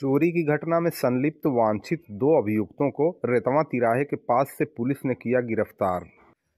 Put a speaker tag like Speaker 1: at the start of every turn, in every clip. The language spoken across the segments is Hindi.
Speaker 1: चोरी की घटना में संलिप्त वांछित दो अभियुक्तों को रेतवा तिराहे के पास से पुलिस ने किया गिरफ्तार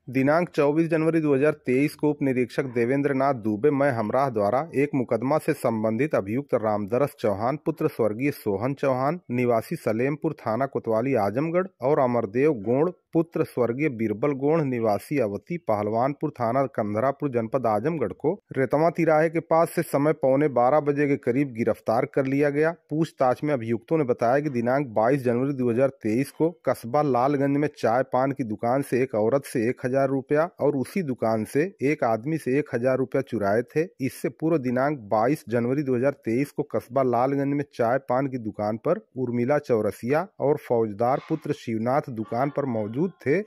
Speaker 1: दिनांक 24 जनवरी 2023 को उप निरीक्षक देवेंद्र नाथ दुबे मय हमराह द्वारा एक मुकदमा से संबंधित अभियुक्त रामदरस चौहान पुत्र स्वर्गीय सोहन चौहान निवासी सलेमपुर थाना कोतवाली आजमगढ़ और अमरदेव गोण पुत्र स्वर्गीय बीरबल गोण निवासी अवती पहलवानपुर थाना कंधरापुर जनपद आजमगढ़ को रेतवा तिराहे के पास से समय पौने 12 बजे के करीब गिरफ्तार कर लिया गया पूछताछ में अभियुक्तों ने बताया कि दिनांक 22 जनवरी 2023 को कस्बा लालगंज में चाय पान की दुकान से एक औरत से एक हजार हजार रुपया और उसी दुकान से एक आदमी से एक हजार रुपया चुराए थे इससे पूर्व दिनांक 22 जनवरी 2023 को कस्बा लालगंज में चाय पान की दुकान पर उर्मिला चौरसिया और फौजदार पुत्र शिवनाथ दुकान पर मौजूद थे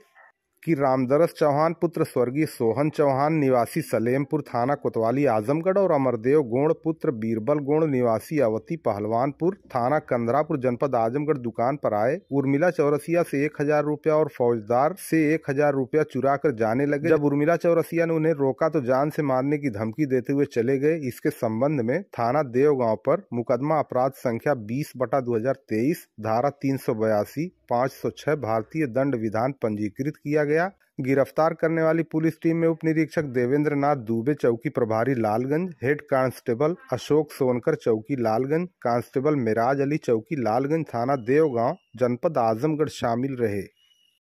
Speaker 1: कि रामदरस चौहान पुत्र स्वर्गीय सोहन चौहान निवासी सलेमपुर थाना कोतवाली आजमगढ़ और अमरदेव गोण पुत्र बीरबल गोण निवासी अवती पहलवानपुर थाना कंदरापुर जनपद आजमगढ़ दुकान पर आए उर्मिला चौरसिया से एक हजार रूपया और फौजदार से एक हजार रूपया चुरा कर जाने लगे जब उर्मिला चौरसिया ने उन्हें रोका तो जान से मारने की धमकी देते हुए चले गए इसके संबंध में थाना देव गाँव मुकदमा अपराध संख्या बीस बटा दो धारा तीन सौ बयासी पाँच सौ छह भारतीय दंड विधान पंजीकृत किया गया गया गिरफ्तार करने वाली पुलिस टीम में उप निरीक्षक देवेंद्र नाथ दुबे चौकी प्रभारी लालगंज हेड कांस्टेबल अशोक सोनकर चौकी लालगंज कांस्टेबल मिराज अली चौकी लालगंज थाना देवगांव जनपद आजमगढ़ शामिल रहे